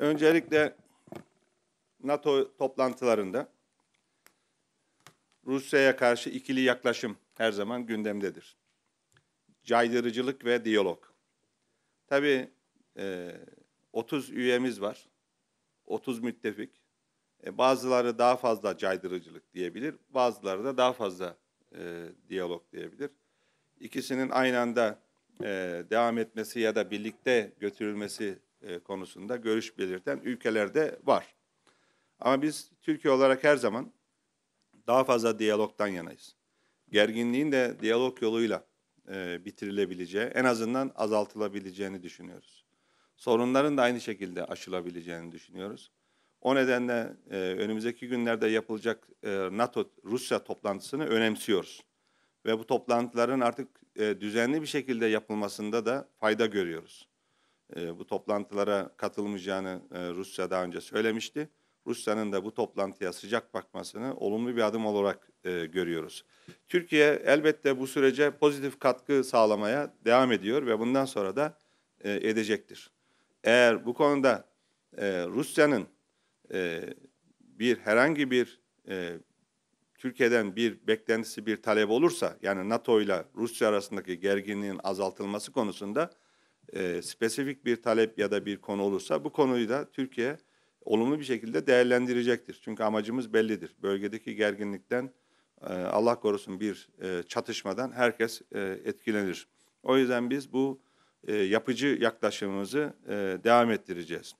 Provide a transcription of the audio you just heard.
Öncelikle NATO toplantılarında Rusya'ya karşı ikili yaklaşım her zaman gündemdedir. Caydırıcılık ve diyalog. Tabii e, 30 üyemiz var, 30 müttefik. E, bazıları daha fazla caydırıcılık diyebilir, bazıları da daha fazla e, diyalog diyebilir. İkisinin aynı anda e, devam etmesi ya da birlikte götürülmesi e, konusunda görüş belirten ülkelerde var. Ama biz Türkiye olarak her zaman daha fazla diyalogtan yanayız. Gerginliğin de diyalog yoluyla e, bitirilebileceği, en azından azaltılabileceğini düşünüyoruz. Sorunların da aynı şekilde aşılabileceğini düşünüyoruz. O nedenle e, önümüzdeki günlerde yapılacak e, NATO-Rusya toplantısını önemsiyoruz. Ve bu toplantıların artık e, düzenli bir şekilde yapılmasında da fayda görüyoruz e, bu toplantılara katılmayacağını e, Rusya daha önce söylemişti. Rusya'nın da bu toplantıya sıcak bakmasını olumlu bir adım olarak e, görüyoruz. Türkiye elbette bu sürece pozitif katkı sağlamaya devam ediyor ve bundan sonra da e, edecektir. Eğer bu konuda e, Rusya'nın e, bir herhangi bir e, Türkiye'den bir beklentisi bir talep olursa yani NATO ile Rusya arasındaki gerginliğin azaltılması konusunda e, spesifik bir talep ya da bir konu olursa bu konuyu da Türkiye olumlu bir şekilde değerlendirecektir. Çünkü amacımız bellidir. Bölgedeki gerginlikten e, Allah korusun bir e, çatışmadan herkes e, etkilenir. O yüzden biz bu e, yapıcı yaklaşımımızı e, devam ettireceğiz.